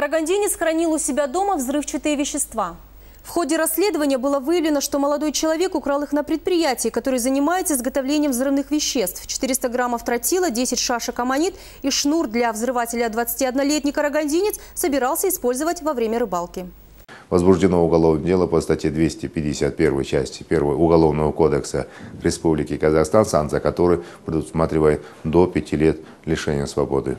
Карагандинец хранил у себя дома взрывчатые вещества. В ходе расследования было выявлено, что молодой человек украл их на предприятии, которое занимается изготовлением взрывных веществ. 400 граммов тротила, 10 шашек аммонит и шнур для взрывателя 21-летний карагандинец собирался использовать во время рыбалки. Возбуждено уголовное дело по статье 251 части 1 Уголовного кодекса Республики Казахстан, санкция которой предусматривает до 5 лет лишения свободы.